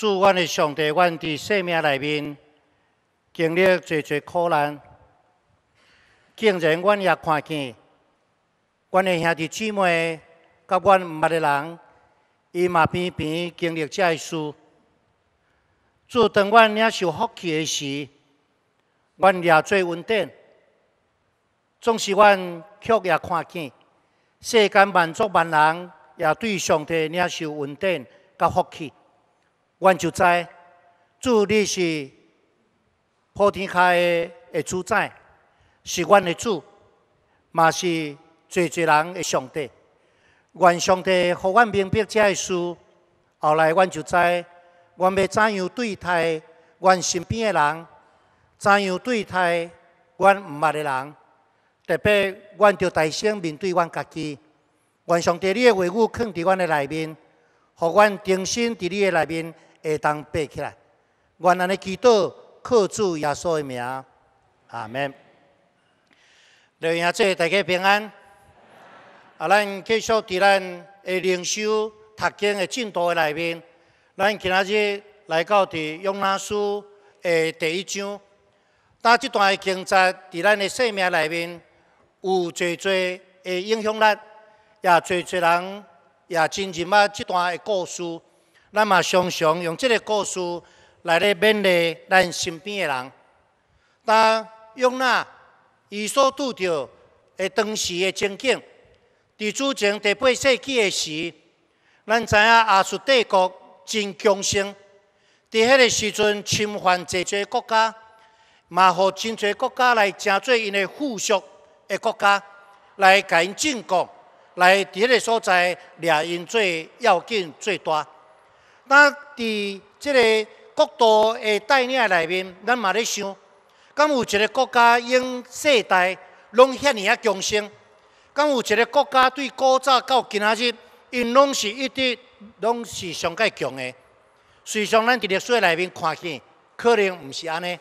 祝阮的上帝，阮伫生命内面经历侪侪苦难，竟然阮也看见阮的兄弟姊妹，甲阮毋捌的人，伊嘛偏偏经历遮类事。祝当阮领受福气的时，阮也最稳定。总是阮却也看见世间万族万人也对上帝领受稳定甲福气。阮就知，主你是普天下的主，宰，是阮的主，也是最最人的上帝。愿上帝，互阮明白遮个事。后来阮就知，阮要怎样对待阮身边的人，怎样对待阮毋捌的人。特别阮着大声面对阮家己。愿上帝，你的话语藏伫阮的内面，互阮重新伫你的内面。会当爬起来。原来尼祈祷靠住耶稣的名。阿门。了，今仔大家平安。啊，咱继续伫咱的灵修读经的进度内面。咱今仔日来到伫扬拿书》的第一章。当这段经在伫咱的性命内面有侪侪的影响力，也侪侪人也真认捌这段的故事。咱嘛常常用即个故事来咧勉励咱身边的人。当用咱伊所拄着的当时的情景，伫之前第八世纪的时，咱知影阿述帝国真强盛。伫迄个时阵，侵犯济侪国家，嘛互真济国家来争做因的附属的国家，来甲因进攻，来伫迄个所在掠因最要紧最大。咱伫即个国度的带领内面，咱嘛咧想，敢有一个国家用世代拢遐尔啊强盛？敢有一个国家对古早到今仔日，因拢是一直拢是上界强个。虽像咱伫历史内面看见，可能毋是安尼。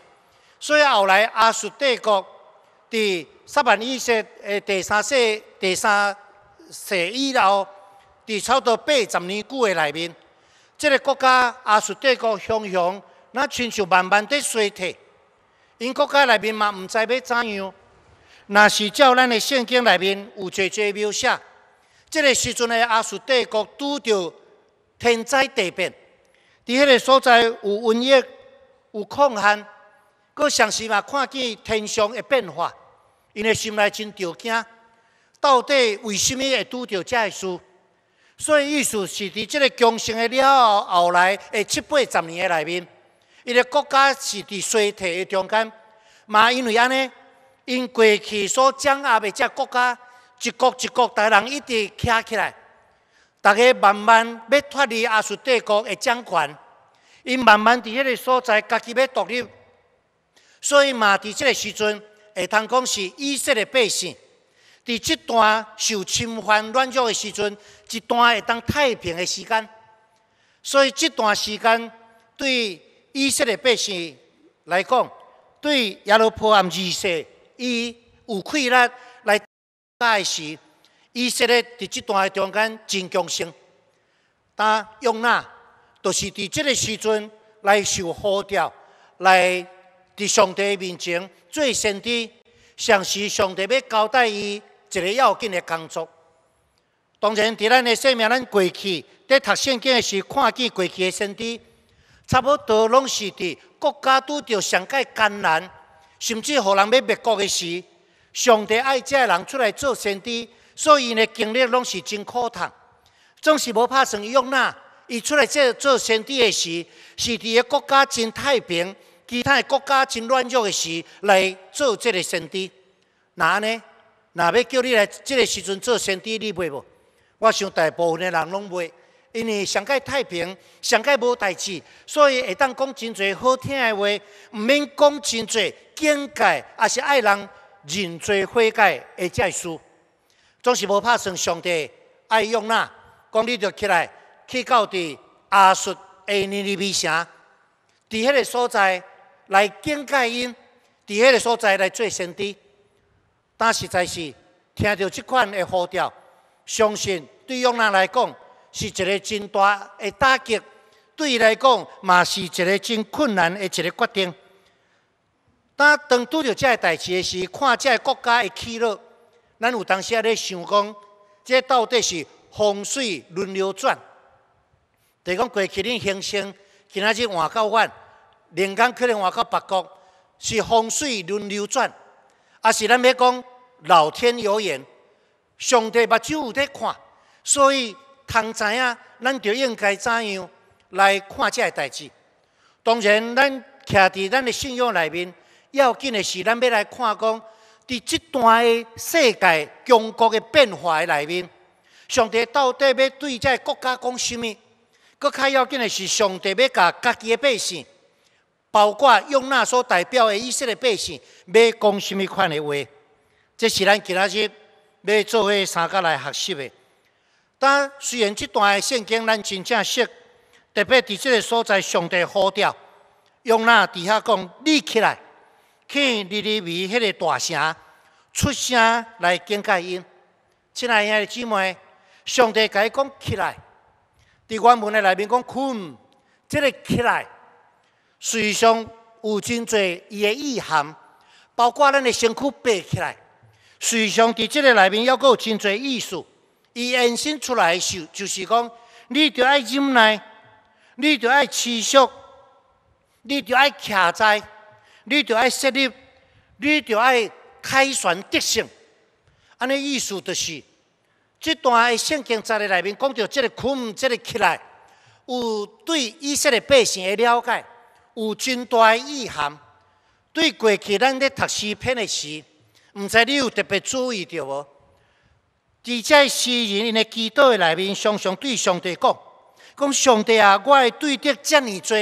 所以后来阿斯帝国伫三万一千诶第三世第三世以后，伫差不多八十年久的内面。这个国家阿是德国向向，那钱就慢慢的衰退，因国家内面嘛唔知要怎样。那是照咱的圣经内面有侪侪描写，这个时阵的阿是德国拄着天灾地变，在迄个所在有瘟疫、有抗旱，佮常时嘛看见天象的变化，因的心内真着惊，到底为甚物会拄到这样的事？所以，意思是伫即个强盛了后，后来的七八十年的内面，伊个国家是伫衰退的中间。嘛，因为安尼，因过去所掌握的这国家，一国一个大人一直徛起来，大家慢慢要脱离阿述帝国的掌权，因慢慢伫迄个所在，家己要独立。所以，嘛，伫即个时阵，会通讲是以色列百姓，伫即段受侵犯、软弱的时阵。一段会当太平的时间，所以这段时间对以色列百姓来讲，对耶路拉安二世，伊有气力来带时，以色列伫这段中间真强盛。但用哪，就是伫这个时阵来受呼召，来伫上帝面前做先知，像是上帝要交代伊一个要紧的工作。当然，伫咱的生命，咱过去在读圣经的时看见过去的先知，差不多拢是伫国家拄着上界艰难，甚至荷人要灭国的时，上帝爱这个人出来做先知，所以呢，经历拢是真苦痛。总是无怕算约那，伊出来这做先知的时，是伫个国家真太平，其他的国家真软弱的时来做这个先知。那呢？若要叫你来这个时阵做先知，你袂无？我想大部分的人拢未，因为上届太平，上届无代志，所以会当讲真侪好听的话，毋免讲真侪境界，也是爱人认罪悔改的债事。总是无拍算上帝爱用哪，讲你就起来去到底阿叔的尼尼边城，伫迄个所在来境界因，伫迄个所在来做先知，但实在是听着即款的呼调。相信对用南来讲是一个真大的打击，对伊来讲嘛是一个真困难的一个决定。当拄着即个代志的时，看即个国家的起落，咱有当时咧想讲，即到底是风水轮流转，地讲过去恁兴盛，今仔日换到阮，人间可能换到别国，是风水轮流转，啊是咱要讲老天有眼。上帝目睭有在看，所以通知影，咱就应该怎样来看这代志。当然，咱徛伫咱的信仰内面，要紧的是咱要来看讲，伫即段世界强国的变化内面，上帝到底要对这国家讲什么？更较要紧的是，上帝要甲家己的百姓，包括用那所代表的以色列百姓，要讲什么款的话？这是咱今日日。要做伙参加来学习的。当虽然这段的圣经咱真正熟，特别伫这个所在，上帝呼召，用那底下讲立起来，去日耳为迄个大声出声来警戒因。亲爱的姊妹，上帝该讲起来，在我们的内面讲，困，这个起来，际上有真侪伊的意涵，包括咱的身躯爬起来。实际上，伫即个里面，还阁有真侪意思。伊延伸出来，就就是讲，你着爱忍耐，你着爱持续，你着爱徛在，你着爱设立，你着爱凯旋笃性。安尼意思就是，即段圣经在的里面，讲到即个苦即、这个起来，有对以色列百姓的了解，有真大的意涵，对过去咱咧读诗篇的时。毋知你有特别注意到无？在遮诗人因的祈祷内面常常对上帝讲：“讲上帝啊，我的对敌这呢多，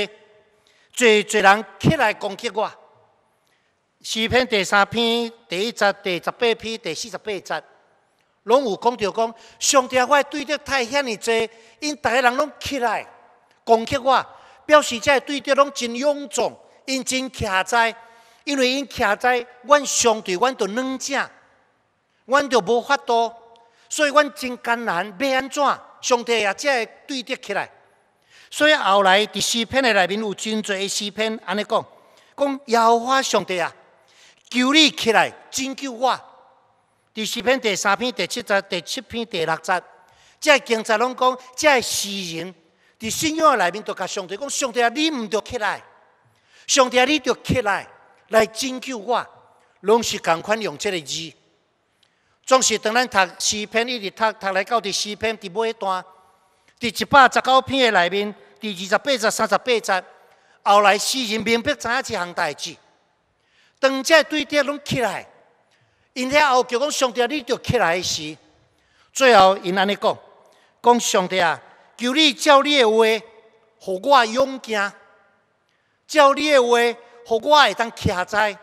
侪侪人起来攻击我。”视频第三篇第一节、第十八篇第四十八节，拢有讲到讲：“上帝啊，我的对敌太遐尔多，因大家人拢起来攻击我，表示这的对敌拢真勇壮，因真狭窄。”因为因徛在阮上帝，阮就软弱，阮就无法度，所以阮真艰难。要安怎？上帝也才会对得起来。所以后来伫视频的内面有真侪的视频，安尼讲讲，也无上帝啊！求你起来，拯救我。伫视频第三篇第七节、第七篇第六节，即个经在拢讲，即个诗人伫信仰内面就甲上帝讲：上帝啊，你毋着起来，上帝啊，你着起来。来拯救我，拢是共款用即个字，总是当咱读诗篇，一直读，读来到伫诗篇伫尾段，伫一百十九篇的内面，伫二十八则、三十八则，后来诗人明白怎一项代志，当这对帖拢起来，因遐后叫讲上帝，你着起来时，最后因安尼讲，讲上帝啊，求你照你的话，互我勇敢，照你的话。互我会当徛在，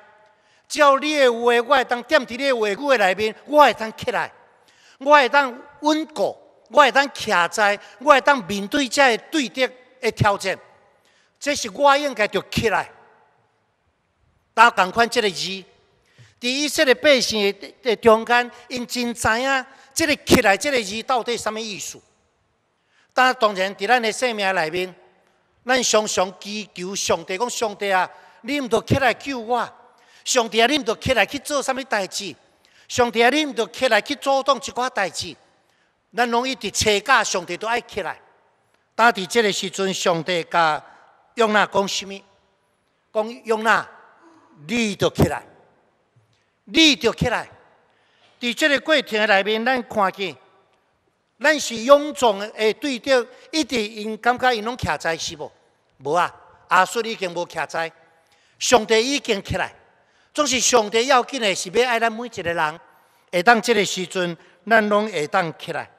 照你的话，我会当踮伫你的话语的内面，我会当起来，我会当稳固，我会当徛在，我会当面对遮个对敌的挑战。这是我应该着起来。呾同款，即个字，伫一说个百姓的中间，因真知影，即个起来，即个字到底啥物意思？当当然，伫咱的生命内面，咱常常祈求上帝，讲上帝啊！你毋都起来救我！上帝，啊，你毋都起来去做啥物代志？上帝，啊，你毋都起来去主动一寡代志。咱拢一直吵架，上帝都爱起来。但伫即个时阵，上帝甲用娜讲啥物？讲用娜，你都起来，你都起来。伫即个过程内面，咱看见，咱是勇壮诶，对着一直因感觉因拢徛在是无？无啊，阿叔已经无徛在。上帝已经起来，总是上帝要紧的是要爱咱每一个人。下当即个时阵，咱拢下当起来。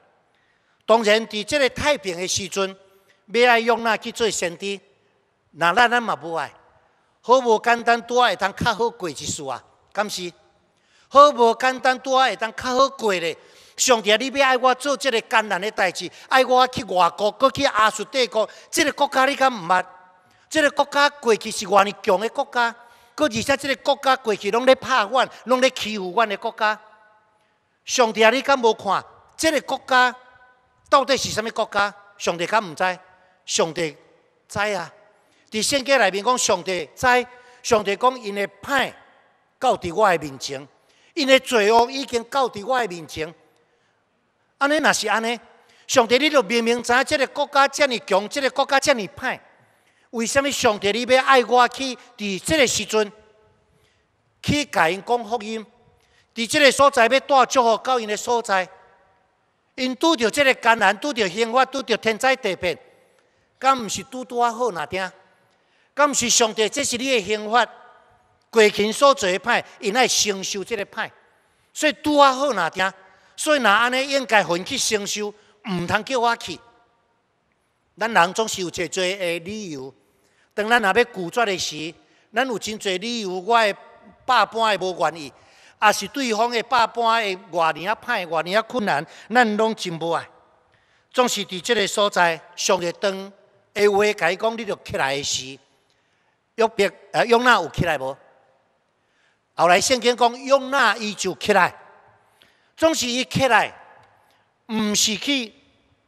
当然，伫即个太平的时阵，要爱用咱去做先知，那咱咱嘛无爱。好无简单，拄啊会当较好过一丝啊！敢是？好无简单，拄啊会当较好过咧。上帝，你要爱我做即个艰难的代志，爱我去外国，去阿述帝国，即个国家你敢毋爱？这个国家过去是偌尼强的国家，搁而且这个国家过去拢在怕阮，拢在欺负阮的国家。上帝，啊，你敢无看这个国家到底是甚物国家？上帝敢毋知？上帝知啊！伫圣经内面讲，上帝知，上帝讲因的歹，到伫我面前，因的罪恶已经到伫我面前。安尼若是安尼。上帝，你著明明知这个国家这么强，这个国家这么歹。为什物上帝你要爱我去？伫即个时阵，去甲因讲福音。伫即个所在要带祝福到因的所在。因拄着即个艰难，拄着兴发，拄着天灾地变，敢毋是拄拄啊好那听？敢毋是上帝？这是你的兴发，过去所做的歹，因爱承受即个歹。所以拄啊好那听？所以若安尼应该分去承受，毋通叫我去。咱人总是有济济的理由。当咱若要拒绝的时，咱有真侪理由，我百般诶无愿意；，啊是对方诶百般诶外人啊歹，外人啊困难，咱拢真无爱。总是伫即个所在上个灯，的话伊讲，你着起来的时，永别，呃，永纳有起来无？后来圣经讲，永纳伊就起来，总是伊起来，毋是去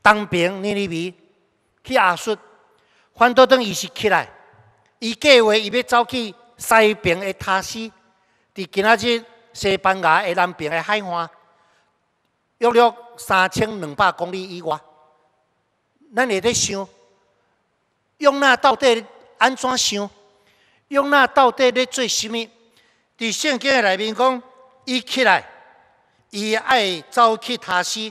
当兵，你哩咪去阿叔，反倒等伊是起来。伊计划伊要走去西边的塔斯，在今仔日西班牙的南边的海岸，约了三千两百公里以外。咱会在想，约那到底安怎想？约那到底在做啥物？伫圣经内面讲，伊起来，伊爱走去塔斯，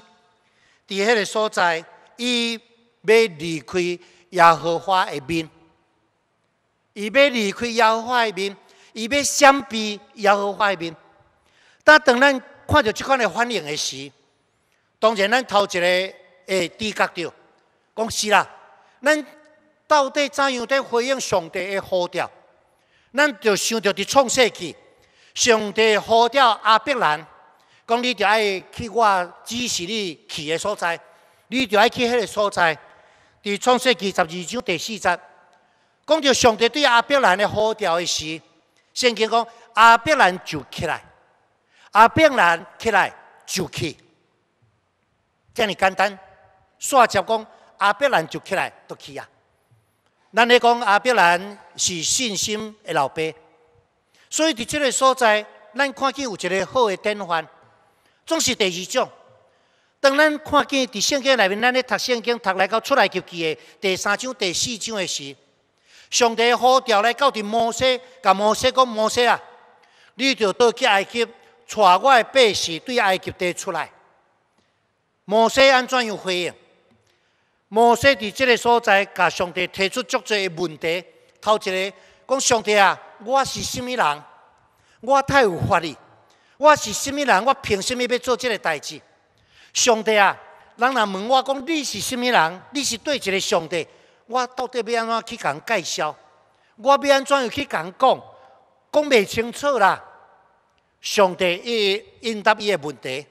在迄个所在，伊要离开耶和华的面。伊要离开耶和华一面，伊要闪避耶和华一面。当当咱看到即款的反应的时，当然咱头一个会知觉着，讲是啦，咱到底怎样在回应上帝的呼召？咱就想着伫创世纪，上帝呼召阿伯兰，讲你就爱去我指示你去的所在，你就爱去迄个所在。伫创世纪十二章第四节。讲到上帝对阿伯兰的好调的时，圣经讲阿伯兰就起来，阿伯兰起来就去，这么简单。撒迦讲阿伯兰就起来就去啊。咱咧讲阿伯兰是信心的老爸，所以伫这个所在，咱看见有一个好的典范，总是第二种。当咱看见伫圣经内面，咱咧读圣经读来到出来就记的第三章、第四章的时。上帝呼召来，到底摩西佮摩西讲摩西啊？你着倒去埃及，带我的百姓对埃及地出来。摩西安怎样回应？摩西伫即个所在，佮上帝提出足侪的问题，头一个讲：上帝啊，我是甚物人？我太有法力。我是甚物人？我凭甚物要做即个代志？上帝啊，人若问我讲你是甚物人？你是对一个上帝？我到底要安怎去共人介绍？我要安怎样去共人讲？讲袂清楚啦！上帝会应答伊的问题，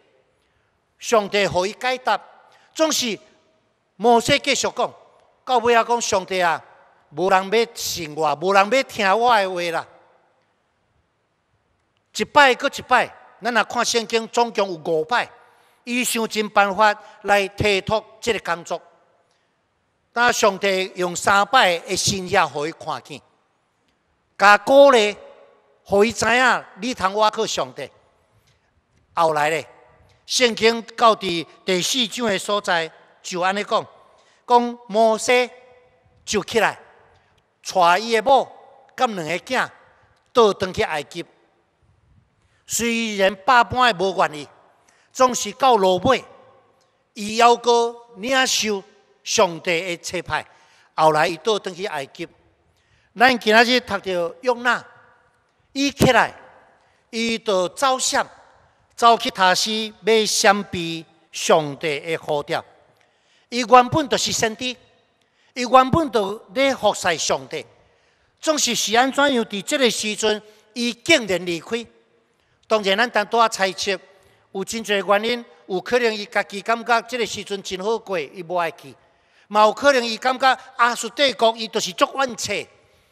上帝互伊解答，总是无些继续讲，到尾啊讲上帝啊，无人要信我，无人要听我诶话啦！一摆搁一摆，咱若看圣经，总共有五摆，伊想尽办法来推脱即个工作。但上帝用三拜的心意，予伊看见，加歌咧，予伊知影，你通我去上帝。后来咧，圣经到伫第四章的所在，就安尼讲，讲摩西就起来，带伊的某，甲两个囝，倒转去埃及。虽然百般的无愿意，总是到落尾，伊犹哥领受。上帝的车牌，后来伊倒转去埃及。咱今仔日读到约那，伊起来，伊到走向走去塔斯，要闪避上帝的蝴蝶。伊原本就是先知，伊原本咧服侍上帝。总是是安怎样？伫即个时阵，伊竟然离开。当然，咱大多猜测，有真侪原因。有可能伊家己感觉即个时阵真好过，伊无爱去。嘛，有可能伊感觉阿叔帝国伊就是足冤切，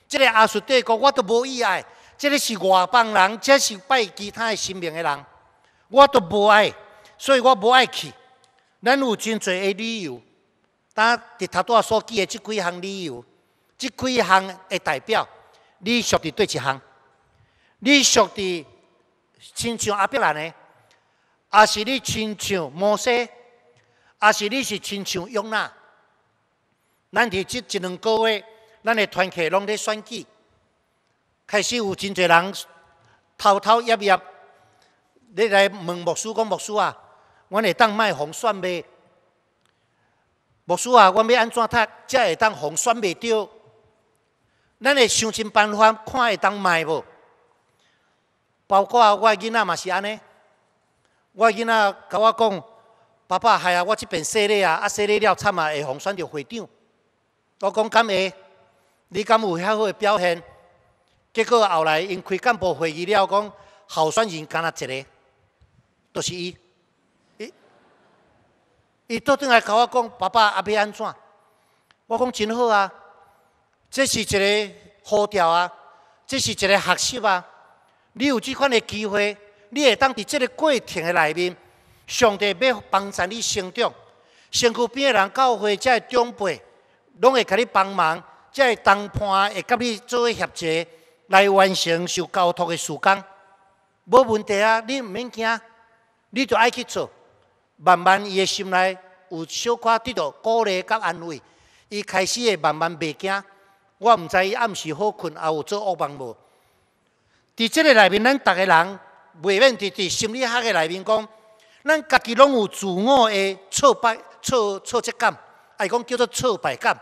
即个阿叔帝国我都无爱。即个是外邦人，即是拜其他神明诶人，我都无爱，所以我无爱去。咱有真侪个旅游，呾伫头拄啊所记诶即几项旅游，即几项个代表，你属伫对一项？你属伫亲像阿伯人诶，啊是你亲像摩西？啊是你是亲像约拿？咱伫即一两个月，咱的团客拢伫选举，开始有真济人偷偷掖掖，你来问牧师讲：“牧师啊，阮会当卖红选袂？牧师啊，阮要安怎读，则会当红选袂着？咱会想尽办法看会当卖无？包括我囡仔嘛是安尼，我囡仔甲我讲：“爸爸害啊，我即爿说你啊，啊说你了，惨啊，会红选着会长。”我讲敢会，你敢有遐好的表现？结果后来因开干部会议了讲候选人干呾一个，就是伊。伊伊倒转来甲我讲，爸爸阿要安怎？我讲真好啊，这是一个好调啊，这是一个学习啊。你有即款的机会，你会当伫即个过程的内面，上帝要帮助你成长。身躯边的人教会才会长辈。拢会甲你帮忙，才会当伴，会甲你做协助来完成修交通的施工，无问题啊！你毋免惊，你就爱去做，慢慢伊的心内有小可得到鼓励甲安慰，伊开始会慢慢袂惊。我毋知伊暗时好困也有做噩梦无。伫即个内面，咱逐个人袂免伫伫心理学的内面讲，咱家己拢有自我的挫败、挫挫折感。爱讲叫做挫败感，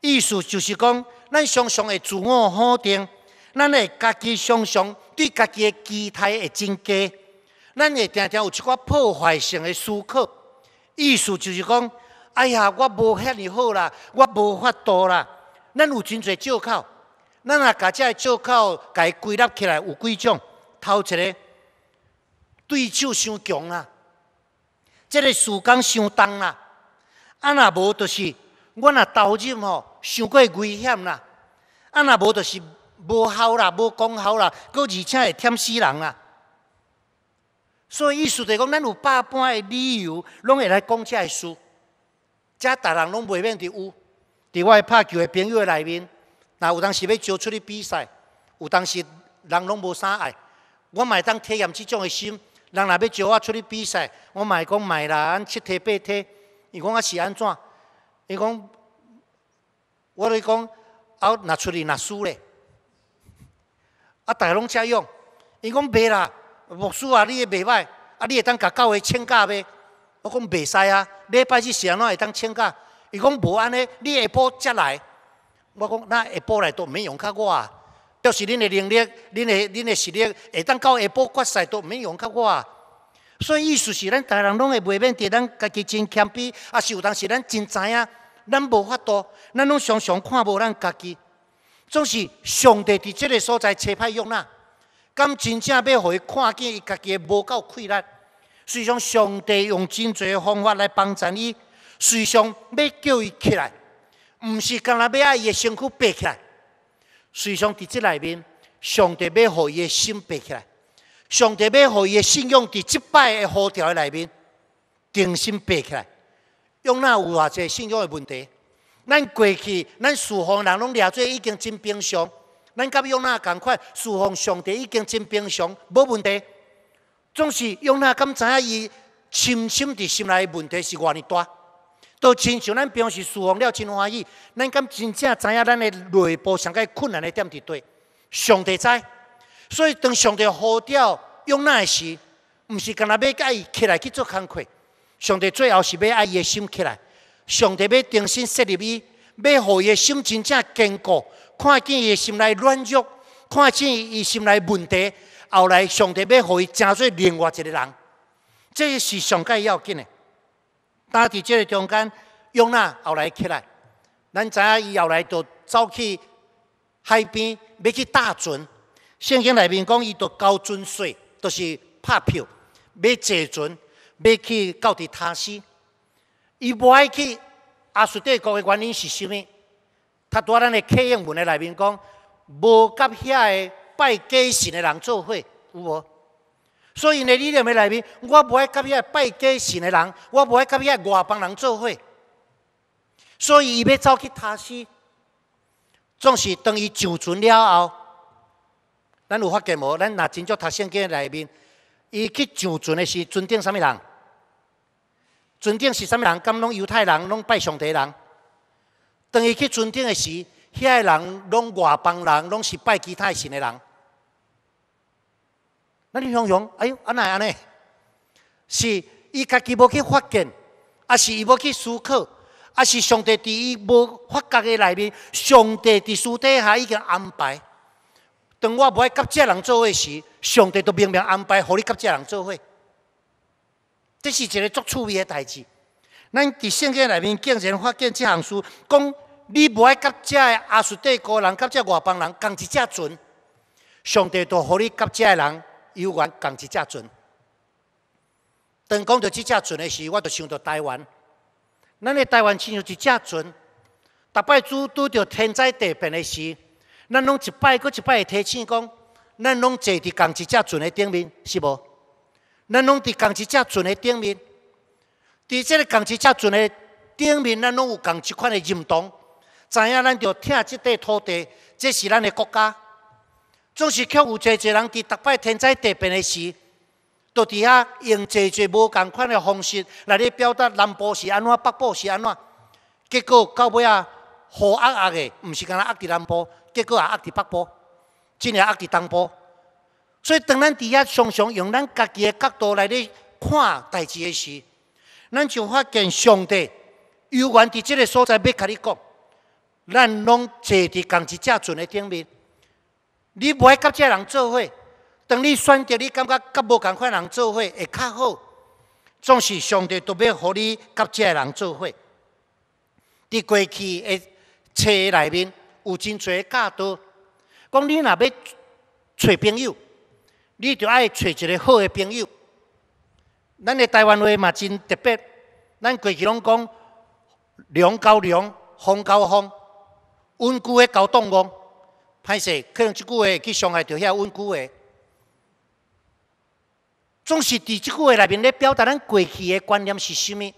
意思就是讲，咱常常会自我否定，咱会家己常常对家己的期待会增加，咱会常常有一寡破坏性的思考。意思就是讲，哎呀，我无遐尼好啦，我无法度啦。咱有真侪借口，咱若甲遮嘅借口，家归纳起来有几种：，头一个，对手伤强啦，这个时间伤重啦。啊，若无就是我若投入吼，伤过危险啦；啊，若无就是无效啦，无功效啦，佫而且会忝死人啦。所以意思就是讲，咱有百般的理由，拢会来讲遮个事。遮逐人拢袂免伫有伫我拍球的朋友内面，若有当时要招出去比赛，有当时人拢无啥爱。我嘛会当体验即种的心，人若要招我出去比赛，我嘛会讲卖啦，七踢八踢。伊讲啊是安怎？伊讲，我咧讲，啊若出去若输咧。啊，逐个拢遮样，伊讲袂啦，木输啊，你也袂歹。啊，你会当甲教会请假袂？我讲袂使啊，礼拜日安怎会当请假？伊讲无安尼，你下晡则来。我讲那下晡来都没用，卡我啊！都是恁的能力，恁的恁的实力，下当到下晡决赛都没用，卡我啊！所以意思是，咱大人拢会袂免伫咱家己真谦卑，也是有当时咱真知影，咱无法度，咱拢常常看无咱家己。总是上帝伫即个所在切派用呐，敢真正要互伊看见伊家己无够困难，所以上上帝用真侪方法来帮助伊，时常要叫伊起来，毋是干那要爱伊的身躯爬起来，时常伫即内面，上帝要互伊的心爬起来。上帝要互伊的信仰伫即摆的火潮内面重新爬起来，用哪有偌侪信仰的问题？咱过去咱属奉人拢掠做已经真平常，咱甲用哪共款属奉上帝已经真平常，无问题。总是用哪敢知影伊深深伫心内的问题是外尼大？都亲像咱平时属奉了真欢喜，咱敢真正知影咱的内部上该困难的点伫对，上帝知。所以，当上帝呼召用那时，毋是干那要甲伊起来去做工课。上帝最后是要爱伊的心起来，上帝要重新设立伊，要互伊的心真正坚固。看见伊的心内软弱，看见伊心内问题，后来上帝要互伊成为另外一个人。这是上界要紧的。但伫这个中间，用那后来起来，咱知影伊后来就走去海边，要去搭船。圣经内面讲，伊要交准税，都是拍票要坐船，要去到底他西。伊无爱去阿苏帝国的原因是啥物？他多咱的客英文的内面讲，无甲遐个拜假神的人做伙，有无？所以呢，你认为内面我无爱甲遐拜假神的人，我无爱甲遐外邦人做伙。所以伊要走去他西，总是等伊上船了后。咱有发现无？咱若真正读圣经内面，伊去上船的是尊敬什物人？尊敬是啥物人？敢拢犹太人，拢拜上帝人。当伊去尊敬的时，遐个人拢外邦人，拢是拜其他神的人。那你想想，哎哟，安尼安尼，是伊家己无去发现，还是伊无去思考，还是上帝伫伊无发觉的内面，上帝伫私底下已经安排？当我无爱甲这人做伙时，上帝都明明安排，互你甲这人做伙，这是一个足趣味的代志。咱伫圣经内面竟然发现这项事，讲你无爱甲这的阿叔、底高人甲这外邦人共一只船，上帝都互你甲这的人有缘共一只船。当讲到这只船的时，我就想到台湾，咱的台湾亲像一只船，逐摆拄拄着天灾地变的时。咱拢一摆阁一摆会提醒讲，咱拢坐伫共一只船的顶面，是无？咱拢伫共一只船的顶面，伫即个共一只船的顶面，咱拢有共一款的认同，知影咱着疼即块土地，即是咱的国家。总是却有济济人伫逐摆天灾地变的时，都伫遐用济济无共款的方式来咧表达南部是安怎，北部是安怎，结果到尾啊，雨压压的，毋是干那压伫南部。结果也压伫北坡，真系压伫东坡，所以当咱伫遐常常用咱家己的角度来咧看代志的时，咱就发现上帝犹原伫即个所在要甲你讲，咱拢坐伫共一只船的顶面，你无爱甲个人做伙，当你选择你感觉甲无共款人做伙会较好，总是上帝都要互你甲个人做伙。伫过去的车内面。有真侪教导，讲你若要找朋友，你就爱找一个好的朋友。咱的台湾话嘛真特别，咱过去拢讲龙交龙，凤交凤”，稳固的交动物，歹势可能即句话去伤害到遐稳固的。总是伫即句话内面咧表达咱过去诶观念是啥物？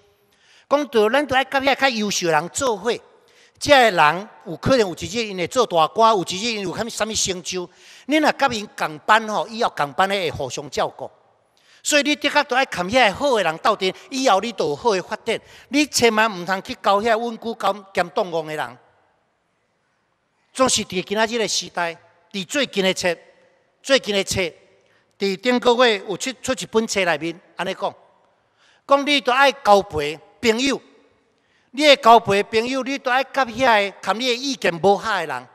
讲对，咱都爱甲遐较优秀人做伙。这个人有可能有一日因会做大官，有一日因有啥物啥物成就。你若甲因共班吼，以后共班咧会互相照顾。所以你的确都爱揀遐好诶人斗阵，以后你就有好诶发展。你千万毋通去交遐稳固、敢兼动妄诶人。总是伫今仔日诶时代，伫最近诶册，最近诶册，伫顶个月有出出一本册内面，安尼讲，讲你都爱交陪朋友。你的交陪朋友，你都爱甲遐个含你的意见无合的人，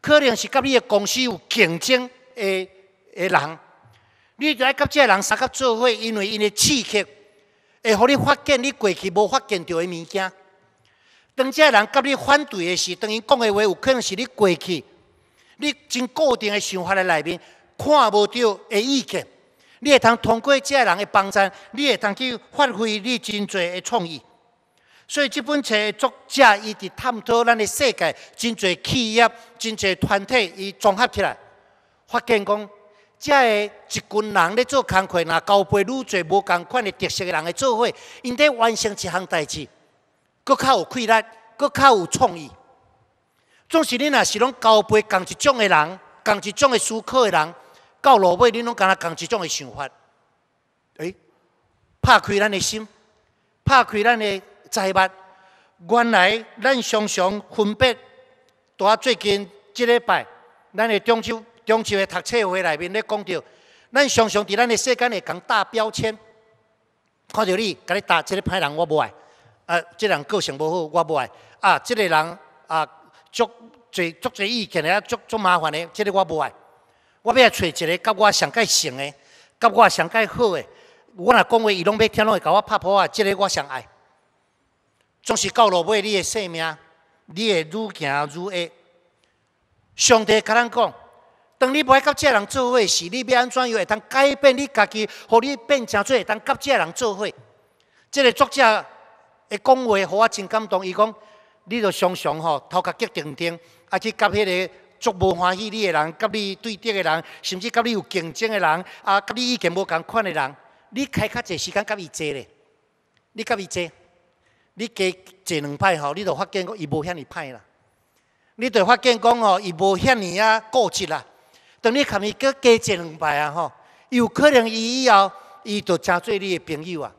可能是甲你的公司有竞争的的人，你都爱甲即个人相甲做伙，因为因的刺激会互你发现你过去无发现着的物件。当即个人甲你反对的时，当伊讲的话，有可能是你过去你真固定的想法的内面看无着的意见。你会通通过即个人的帮助，你会通去发挥你真侪的创意。所以，这本册的作者伊伫探讨咱的世界，真侪企业、真侪团体，伊综合起来，发现讲，遮个一群人咧做工课，若交配愈侪无同款的特色的人来做伙，因得完成一项代志，佫较有气力，佫较有创意。总是恁若是拢交配共一种的人，共一种的思考的人，到落尾恁拢敢若共一种的想法。诶拍开咱的心，拍开咱的。栽物，原来咱常常分别。伫最近即礼拜，咱的中秋中秋的读册会内面咧讲到，咱常常伫咱的世间会讲打标签，看到你，个你搭即个歹人，我无爱。啊，即人个性无好，我无爱。啊，即个人啊，足侪足侪意见的啊，足足麻烦的，即个我无爱。我要找一个甲我上个成的，甲我上个好的，我若讲话，伊拢要听，拢会甲我拍破啊，即个我上爱。总是到落尾，你的性命，你会愈行愈下。上帝甲咱讲，当你爱甲这个人做伙时，你要安怎样会通改变你家己，互你变成做会通甲这个人做伙。即个作者的讲话，互我真感动。伊讲，你着常常吼，头壳结顶顶啊去甲迄个足无欢喜你的人，甲你对敌的人，甚至甲你有竞争的人，啊，甲你以前无共款的人，你开较侪时间甲伊坐咧，你甲伊坐。你加坐两摆吼，你就发现讲伊无遐尼歹啦。你就发现讲吼，伊无遐尼啊固执啦。当你含伊再加坐两摆啊吼，有可能伊以后伊就诚做你的朋友啊。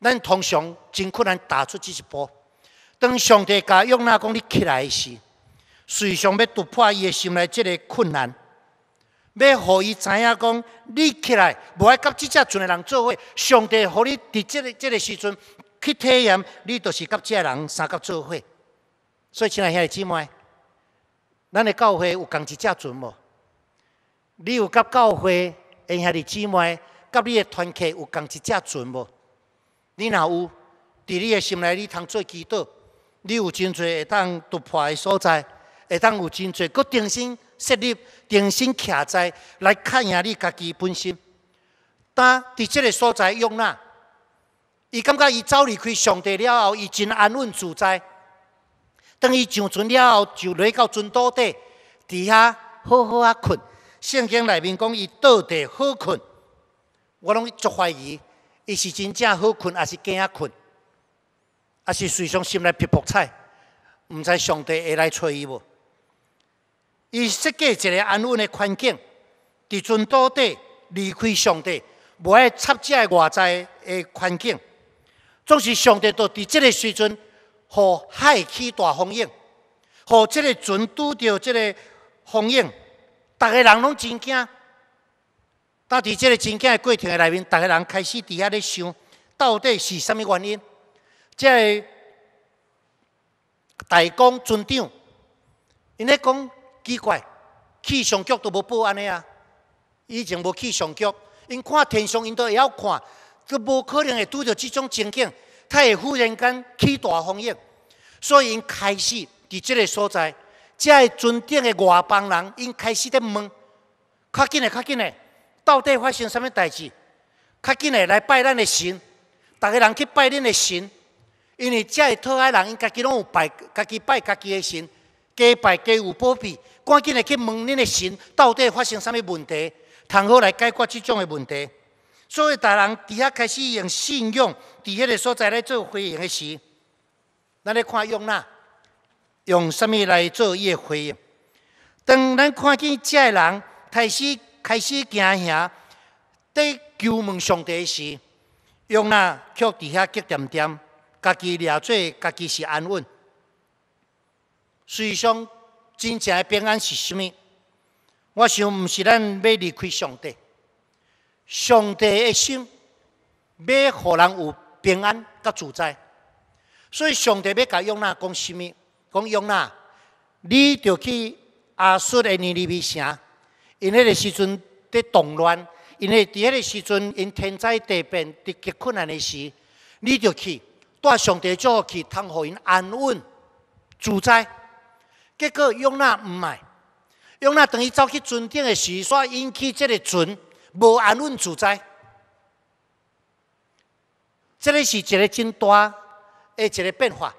咱通常真困难踏出即一步。当上帝甲用那讲你起来时，谁想要突破伊的心内即个困难，要互伊知影讲你起来，无爱甲即只船的人做伙，上帝互你伫即个即个时阵。去体验，你就是甲个人三甲做伙。所以爱兄遐姊妹，咱的教会有共一只船无？你有甲教会因遐弟姊妹，甲你的团契有共一只船无？你若有，伫你的心内你通做祈祷，你有真侪会当突破的所在，会当有真侪，搁重新设立重新徛在，来看下你家己本身。当伫即个所在用哪？伊感觉伊走离开上帝了后，伊真安稳自在。当伊上船了后，就落到船岛底，伫遐好好啊困。圣经内面讲，伊倒底好困。我拢足怀疑，伊是真正好困，还是假啊困？还是随上心来劈菠菜？毋知上帝会来找伊无？伊设计一个安稳的环境，在船岛底离开上帝，无爱插只外在的环境。总是上帝都伫即个时阵，互海起大风浪，互即个船拄到即个风浪，逐个人拢真惊。当伫即个真惊的过程的内面，逐个人开始伫遐咧想，到底是甚物原因？这个大公船长，因咧讲奇怪，气象局都无报安尼啊，以前无气象局，因看天上，因都会晓看。佫无可能会拄到这种情景，他会忽然间起大风雨，所以因开始伫这个所在，这尊敬的外邦人因开始在问：，较紧的较紧的到底发生甚物代志？较紧的来拜咱的神，逐个人去拜恁的神，因为这的讨爱人因家己拢有拜，家己拜家己的神，加拜加有宝贝，赶紧的去问恁的神，到底发生甚物问题？通好来解决这种的问题？所以，大人伫遐开始用信用伫迄个所在来做回应的时，咱来看用哪，用什么来做伊的回应？当咱看见个人开始开始行遐，伫求问上帝时，用哪却伫遐急点点，家己了做家己是安稳。世上真正的平安是甚物？我想，毋是咱要离开上帝。上帝的心要让人有平安、甲主宰，所以上帝要甲约拿讲甚么？讲约拿，你著去阿叔的尼尼比城，因那个时阵在动乱，因为伫那个时阵，因天灾地变，得极困难的时，你著去，带上帝祝福去，通让因安稳、主宰。结果约拿毋爱，约拿等于走去尊顶的时，煞引起这个尊。无安稳自在，这个是一个真大诶一个变化，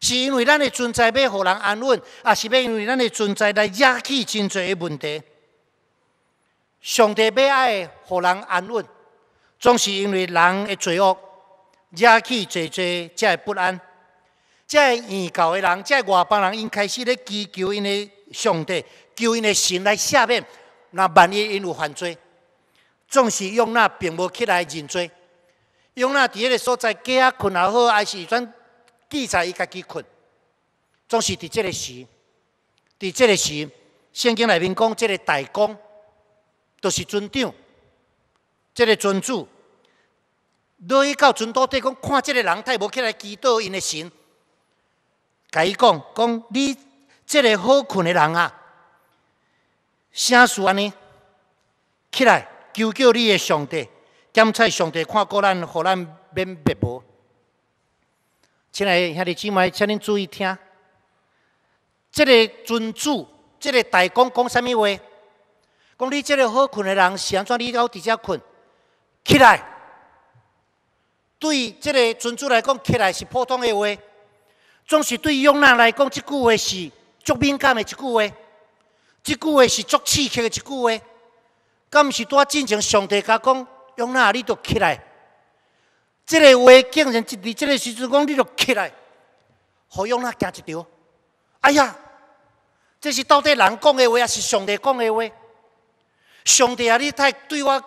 是因为咱的存在要互人安稳，也是要因为咱的存在来惹起真侪的问题。上帝要爱互人安稳，总是因为人的罪恶惹起侪侪，即会不安。即个异教的人，即个外邦人，因开始咧祈求因的上帝，求因的神来赦免。那万一因有犯罪？总是用那并无起来认罪，用那伫迄个所在鸡仔困也好，还是转记在伊家己困。总是伫即个时，伫即个时，圣经内面讲即个大公，都是尊长，即个尊主，落去到船都底讲看即个人太无起来祈祷因的神，甲伊讲讲你即个好困的人啊，啥事安尼起来。求求你，的上帝，检测上帝，看过咱，好咱免白无。亲爱的兄弟姐妹，请恁注意听，这个尊主，这个大公讲什物话？讲你这个好困的人，是安怎？你到底只困起来？对这个尊主来讲，起来是普通的话；，总是对庸人来讲，这句话是足敏感的一句话，这句话是足刺激的一句话。毋是拄啊？进前上帝甲讲，用那你就起来。这个话竟然在离个时阵讲，你就起来，互用那惊一条？哎呀，这是到底人讲的话，还是上帝讲的话？上帝啊，你太对我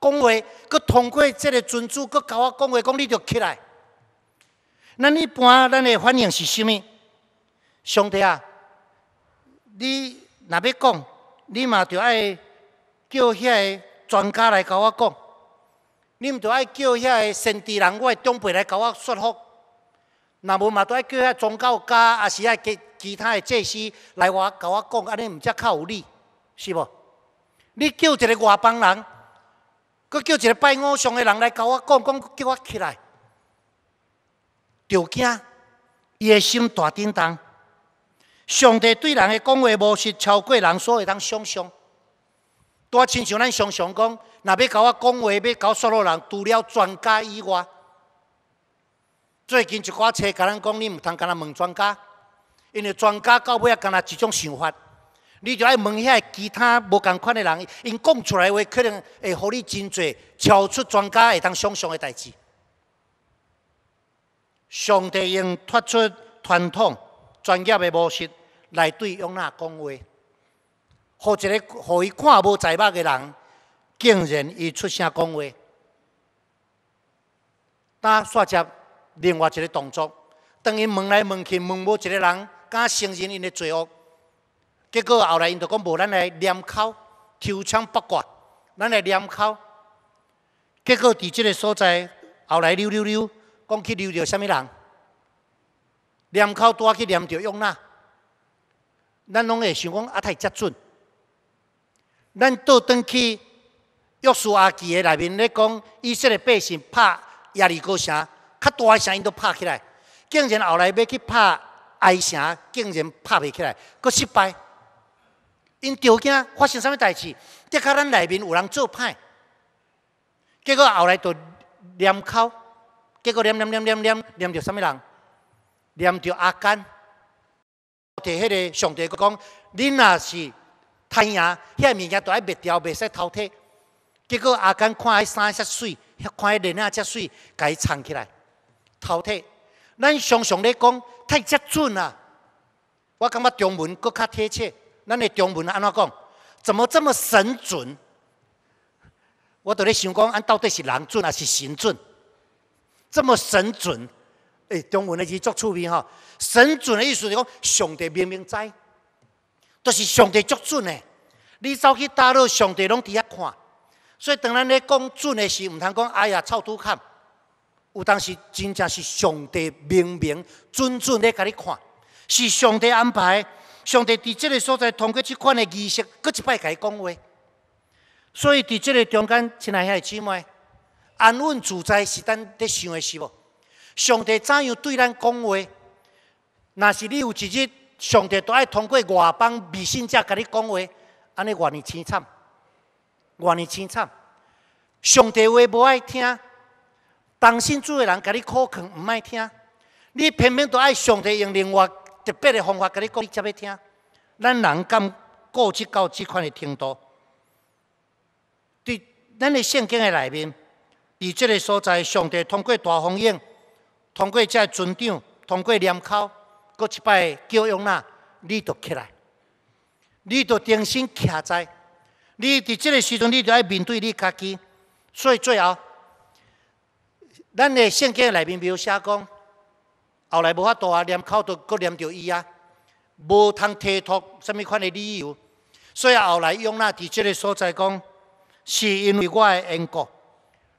讲话，佮通过即个尊主佮我讲话讲，你就起来。咱一般咱的反应是甚物？上帝啊，你若要讲，你嘛就爱。叫遐个专家来甲我讲，你毋着爱叫遐个先知人，我长辈来甲我说服，若无嘛都爱叫遐宗教家，也是爱其其他个祭司来我甲我讲，安尼毋则较有理，是无？你叫一个外邦人，佮叫一个拜偶像的人来甲我讲，讲叫我起来，就惊伊个心大震动。上帝对人的讲话，无是超过人所会当想象。我亲像咱常常讲，若要甲我讲话，要搞所有人，除了专家以外，最近一寡车甲咱讲，你毋通甲人问专家，因为专家到尾也甲人一种想法。你就爱问遐其他无共款的人，因讲出来话，可能会互你真侪超出专家会当想象的代志。上帝用脱出传统专业的模式来对永纳讲话。互一个互伊看无财目的人，竟然伊出声讲话。呾煞接另外一个动作，当伊问来问去问无一个人，敢承认伊的罪恶？结果后来，因就讲无咱来念口，抽枪八卦，咱来念口。结果伫即个所在，后来溜溜溜，讲去溜着虾物人？念口多去念着用呐？咱拢会想讲，阿太接准。咱倒转去约束阿基的内面咧讲，以色列百姓拍压力高城，较大声音都拍起来，竟然后来要去拍哀城，竟然拍袂起来，佫失败。因条件发生啥物代志，得靠咱内面有人做派，结果后来就念口，结果念念念念念念着啥物人，念着阿甘，提迄个上帝讲，恁若是。太阳，遐物件都爱灭掉，袂使偷睇。结果阿刚看迄山才水，看迄人啊才水，家藏起来偷睇。咱常常咧讲太遮准啦，我感觉中文佫较贴切。咱的中文安怎讲？怎么这么神准？我倒咧想讲，按到底是人准还是神准？这么神准，诶，中文的字足处边吼？神准的意思是讲，上帝明明知。都是上帝作准的，你走去打落，上帝拢伫遐看。所以当咱咧讲准的时，毋通讲哎呀，臭拄砍。有当时真正是上帝明明准准咧甲你看，是上帝安排。上帝伫即个所在，通过即款的仪式，搁一摆甲伊讲话。所以伫即个中间，亲爱的姊妹，安稳自在是咱伫想的是无？上帝怎样对咱讲话？若是你有一日。上帝都爱通过外邦、迷信者甲你讲话，安尼愿意凄惨，愿意凄惨。上帝话无爱听，当信主的人甲你苦劝毋爱听，你偏偏都爱上帝用另外特别的方法甲你讲，你才要听。咱人敢固执到这款的程度？对，咱的圣经的内面，而这个所在，上帝通过大风影，通过遮尊长，通过念口。过一摆叫用纳，你就起来，你就重新徛在。你伫即个时阵，你就爱面对你家己。所以最后，咱的圣经内面如写讲，后来无法度啊，连口都都连着伊啊，无通推脱什物款的理由。所以后来用纳伫即个所在讲，是因为我诶因果，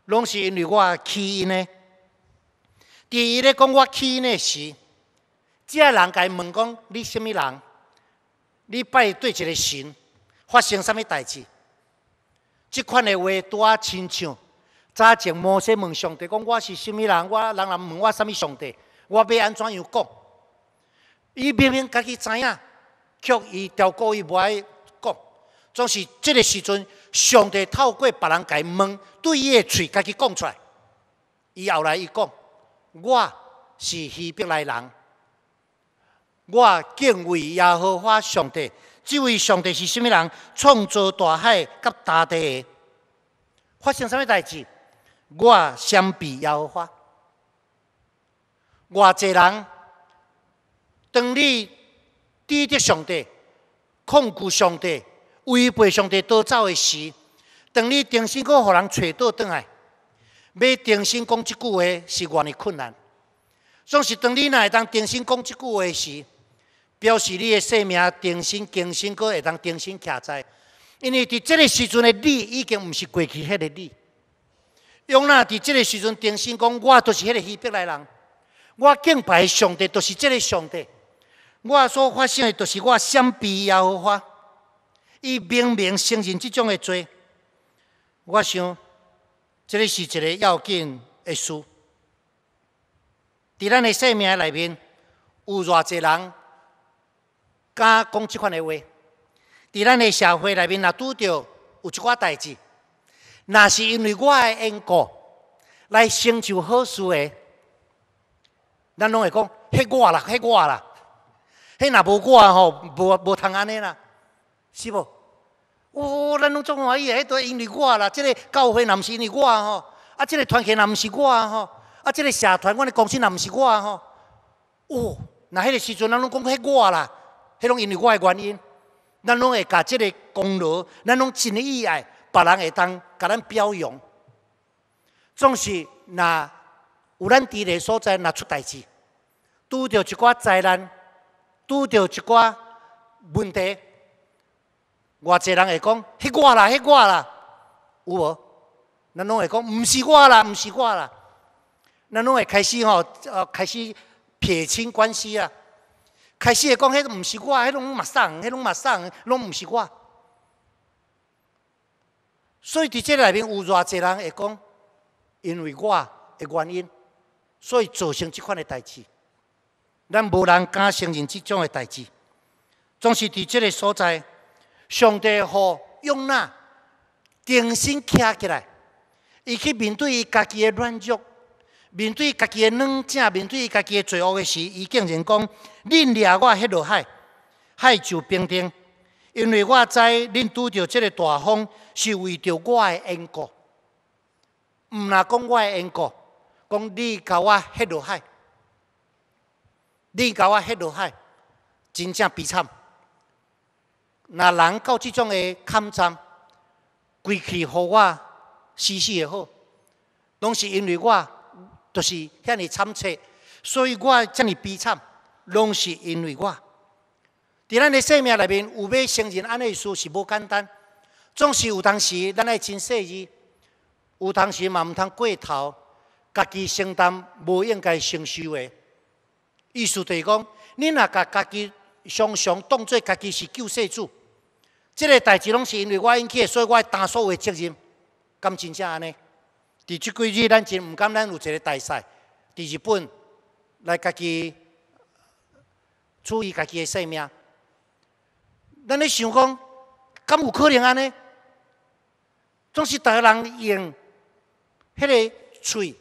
拢是因为我起因呢。伫伊咧讲我起因诶时，即个人家问讲，你什么人？你拜对一个神，发生什么代志？即款的话，拄啊亲像。早前某些问上帝讲，我是什么人？我人人问我什么上帝？我要安怎样讲？伊明明家己知影，却伊调故意无爱讲。总是即个时阵，上帝透过别人家问，对伊的嘴家己讲出来。伊后来伊讲，我是希伯来人。我敬畏耶和华上帝，这位上帝是甚物人？创造大海、甲大地，发生甚么代志？我先被耶和华。偌济人，当你抵着上帝、控拒上帝、违背上帝都走的时，当你重新搁互人找倒转来，要重新讲即句话是偌呢困难。总是当你会当重新讲即句话时，表示你的性命重新更新，阁会当重新徛在，因为伫即个时阵的你，已经毋是过去迄个你。用那伫即个时阵定新讲，我就是迄个希伯来人，我敬拜上帝，就是即个上帝，我所发生的，就是我避，被后发。伊明明承认即种的罪，我想，即个是一个要紧的事。伫咱的性命内面，有偌济人？敢讲即款诶话？伫咱诶社会内面，若拄着有一寡代志，若是因为我诶因果来成就好事诶，咱拢会讲迄我啦，迄我啦。迄若无我吼，无无通安尼啦，是无？哦，咱拢总欢喜诶，迄都因为我啦，即个教会若毋是因为我吼，啊，即个团结若毋是我吼，啊，即个社团，阮的公司若毋是我吼。哦，若迄个时阵，咱拢讲迄我啦。迄拢因为我的原因，咱拢会甲即个功劳，咱拢真意爱，别人会当甲咱表扬。总是若有咱伫咧所在，若出代志，拄到一寡灾难，拄到一寡问题，偌侪人会讲，迄我啦，迄我啦，有无？咱拢会讲，毋是我啦，毋是我啦，咱拢会开始吼，呃，开始撇清关系啊。开始会讲，迄个毋是我，迄种嘛送，迄种嘛送，拢毋是我。所以，伫这内面有偌侪人会讲，因为我的原因，所以造成即款的代志。咱无人敢承认即种的代志，总是伫这个所在，上帝好容纳，重新站起来，伊去面对伊家己的软弱。面对家己的软弱，面对家己的罪恶诶，时，伊竟然讲：，恁掠我迄落海，海就冰冻。因为我知恁拄着即个大风，是为着我诶因果。毋若讲我诶因果，讲你甲我迄落海，你甲我迄落海，真正悲惨。那人到即种诶惨惨，归去乎我，死死诶好，拢是因为我。就是遐尼惨切，所以我遮尔悲惨，拢是因为我。伫咱的生命内面，有要承认安尼事是无简单。总是有当时，咱爱真细意，有当时嘛毋通过头，家己承担无应该承受的。意思就是讲，你若甲家己常常当作家己是救世主，即个代志拢是因为我引起，所以我担所有责任，敢真才安尼。伫即几日，咱真毋敢，咱有一个大赛，伫日本来家己，注意家己的性命，咱咧想讲，敢有可能安尼？总是逐个人用迄个嘴，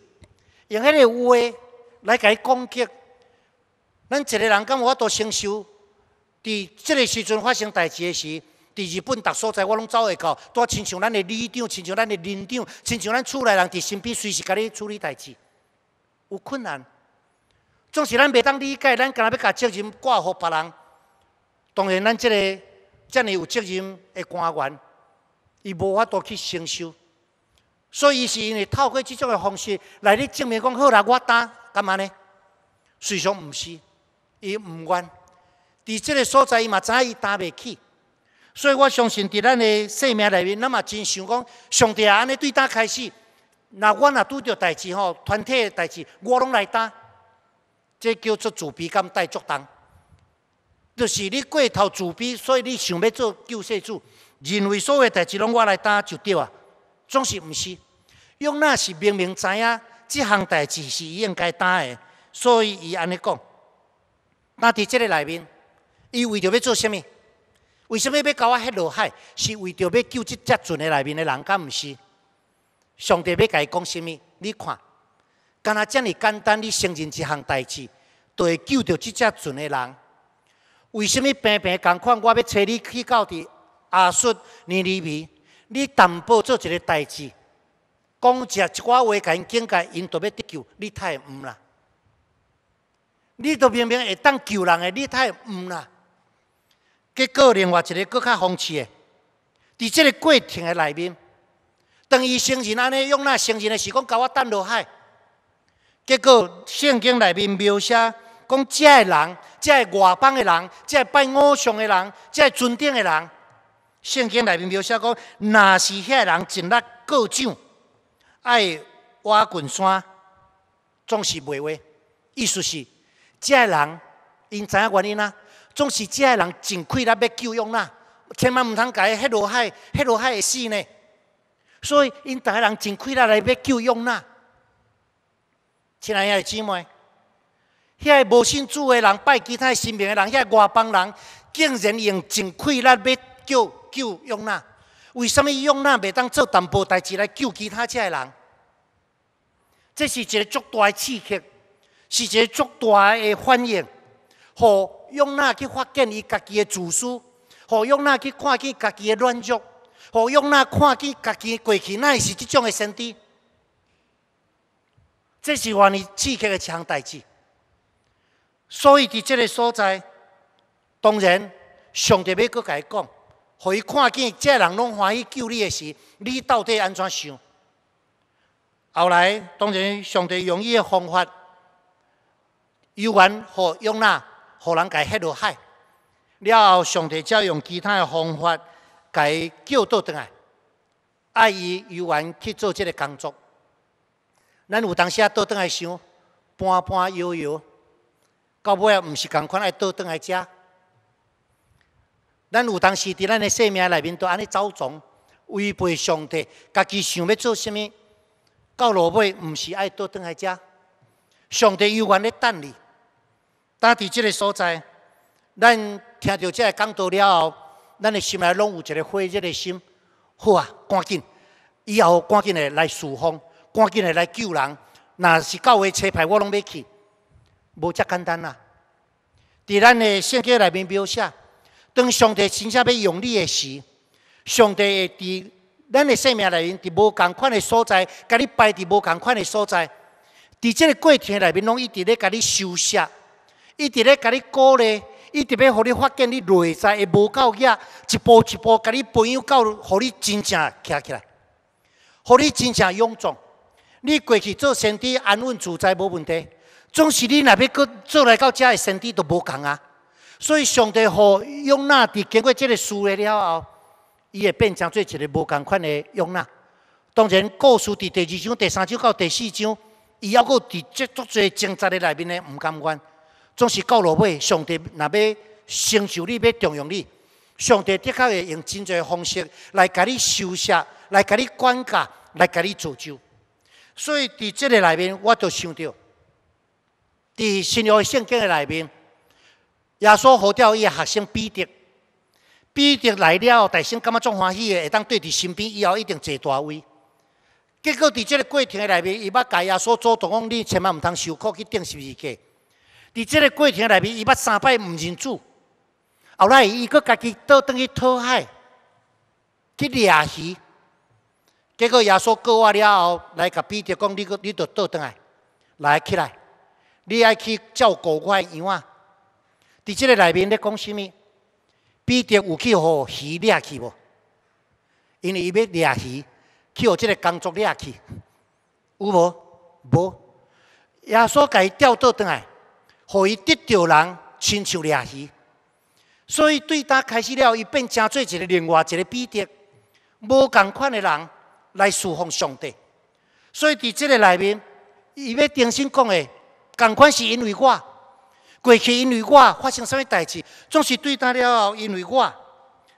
用迄个话来家攻击，咱一个人敢有法度承受？伫即个时阵发生代志的时？伫日本，达所在我拢走会到，拄亲像咱的旅长，亲像咱的连长，亲像咱厝内人伫身边，随时甲你处理代志。有困难，总是咱袂当理解，咱干若要甲责任挂乎别人？当然，咱即个遮尔有责任的官员，伊无法度去承受，所以是因为透过即种的方式来伫证明讲好啦，我担干嘛呢？事实上，毋是，伊毋愿伫即个所在，伊嘛早伊担袂起。所以我相信，伫咱的生命内面，咱嘛真想讲，上帝也安尼对咱开始。那我若拄到代志吼，团体的代志，我拢来担，这叫做自卑感带作担。就是你过头自卑，所以你想要做救世主，认为所有代志拢我来担就对啊，总是毋是？用那是明明知影，即项代志是伊应该担的，所以伊安尼讲。那伫即个内面，伊为着要做啥物？为什么要搞我下落海？是为着要救即只船内面的人，敢毋是？上帝要甲伊讲什物？你看，敢若遮尔简单，你承认一项代志，就会救到即只船的人。为什么平平共款，我要揣你去到伫阿叔，尼里米，你担保做一个代志，讲者一寡话，甲因警戒，因都要得救。你太毋啦！你都明明会当救人诶！你太毋啦！结果另外一个更较讽刺诶，伫这个过程诶内面，当伊承认安尼用那承认诶时，光甲我等落海，结果圣经内面描写讲，遮的人，遮的外邦诶人，遮的拜偶像诶人，的尊顶诶人，圣经内面描写讲，若是遐人尽力过奖，爱挖滚山，总是袂话，意思是，遮的人因怎样原因啊？总是遮个人尽快力要救永纳，千万毋通伊迄落海，迄落海会死呢。所以因逐个人尽快力来要救永纳，亲爱也会妹，袂？遐无信主的人拜其他神明的人，遐外邦人竟然用尽快力要救救永纳，为什么永纳袂当做淡薄代志来救其他遮个人？这是一个足大的刺激，是一个足大的反应和。用那去发现伊家己的自私，互用那去看见家己的软弱，互用那看见家己过去，那也是即种的身体。这是关于刺激的一项代志。所以伫这个所在，当然上帝要佫甲伊讲，互伊看见，这人拢欢喜救你的时，你到底安怎想？后来当然上帝用伊的方法，犹原互用那。互人伊迄落海，了后上帝才用其他诶方法，甲伊叫倒转来，爱伊游然去做即个工作。咱有当时啊倒转来想，搬搬摇摇，到尾啊毋是共款，爱倒转来食。咱有当时伫咱诶生命内面都安尼走作，违背上帝，家己想要做啥物，到落尾毋是爱倒转来食。上帝游然咧等你。当伫即个所在，咱听着即个讲道了后，咱的心内拢有一个火热的心。好啊，赶紧，以后赶紧的来释放，赶紧的来救人。若是到位车牌，我拢要去。无遮简单啊。伫咱的性格内面描写，当上帝真正要用你的时，上帝会伫咱的生命内面伫无共款的所在，甲你摆伫无共款的所在。伫即个过程内面，拢一直咧甲你修息。一直咧共你鼓励，一直要互你发现你内在会无够㖏，一步一步共你培养到，互你真正站起来，互你真正勇壮。你过去做身体安稳自在无问题，总是你内面佫做来到遮的身体都无共啊。所以上帝予勇纳伫经过即个事了后，伊会变成做一个无共款的勇纳。当然，故事伫第二章、第三章到第四章，伊还佫伫足足侪挣扎的内面呢，毋甘愿。总是到落尾，上帝若要成就你，要重用你，上帝的确会用真侪方式来甲你收下，来甲你管教，来甲你诅咒。所以，伫即个内面，我都想到，伫新约圣经的内面，耶稣呼召伊个学生彼得，彼得来了后，大圣感觉总欢喜个，会当对伫身边，以后一定坐大位。结果伫即个过程的内面，伊捌甲耶稣同挡，你千万毋通受苦去定十字架。伫即个过程内面，伊捌三摆毋认主，后来伊搁家己倒登去讨海，去掠鱼。结果耶稣过完了后，来甲彼得讲：“你个，你着倒登来，来起来，你爱去照顾旧块样啊？”伫即个内面，你讲啥物？彼得有去互鱼掠去无？因为伊要掠鱼，去互即个工作掠去，有无？无。耶稣家己调倒登来。互伊得着人亲像掠鱼，所以对他开始了伊变成做一个另外一个彼得，无共款的人来侍奉上帝。所以伫即个内面，伊要重新讲的，共款是因为我过去因为我发生啥物代志，总是对他了后，因为我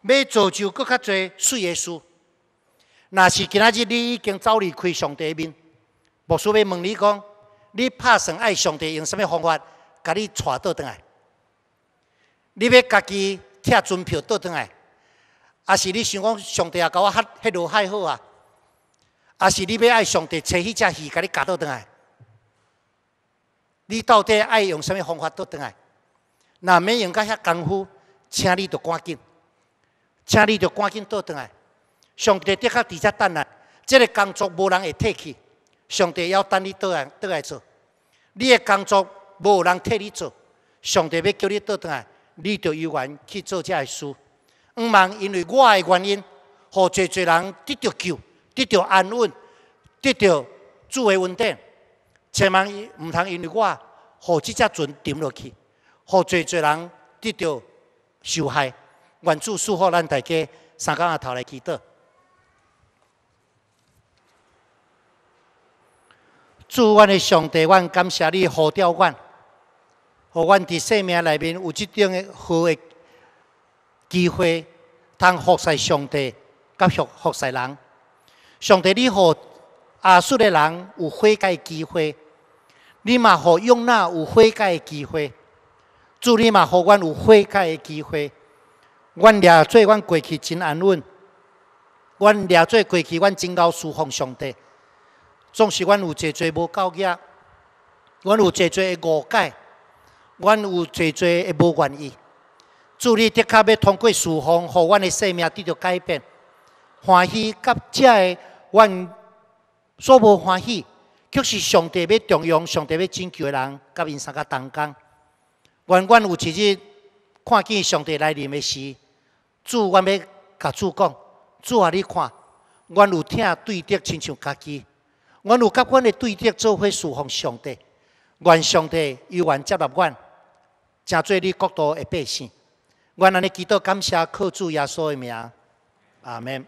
要做就搁较济水的事。若是今仔日你已经走离开上帝面，无需要问你讲，你拍算爱上帝用什物方法？甲你带倒转来，你要家己拆船票倒转来，啊是你想讲上帝也甲我掷迄落掷好啊，啊是你要爱上帝找迄只鱼甲你夹倒转来，你到底爱用啥物方法倒转来？难免用个遐功夫，请你着赶紧，请你着赶紧倒转来。上帝的确伫遮等来，即个工作无人会退去，上帝要等你倒来倒来做，你的工作。无人替你做，上帝要叫你倒转来，你就有愿去做这个事。毋忙，因为我的原因，互济侪人得到救，得到安稳，得到住嘅稳定。千万毋通因为我，互即只船沉落去，互济侪人得到受害。愿主祝福咱大家，三更阿头来祈祷。主，愿的上帝，我感谢你，呼召我。互阮伫生命内面有即种诶好诶机会，通服侍上帝，甲服服侍人。上帝，你互阿叔诶人有悔改机会，你嘛互永纳有悔改诶机会。祝你嘛互阮有悔改诶机会。阮掠做阮过去真安稳。阮掠做过去，阮真够舒服。上帝。总是阮有做做无够格，阮有做做诶误解。阮有侪侪无愿意，祝你的确要通过书房，互阮的生命得到改变，欢喜甲遮个阮所无欢喜，却是上帝要重用，上帝要拯救的人，甲因三加同工。愿阮有一日看见上帝来临的时，祝阮要甲主讲，主啊，你看，阮有听对敌亲像家己，阮有甲阮的对敌做伙释放上帝，愿上帝有愿接纳阮。加罪你国度的百姓，我拿你基督感谢靠主耶稣的名，阿门。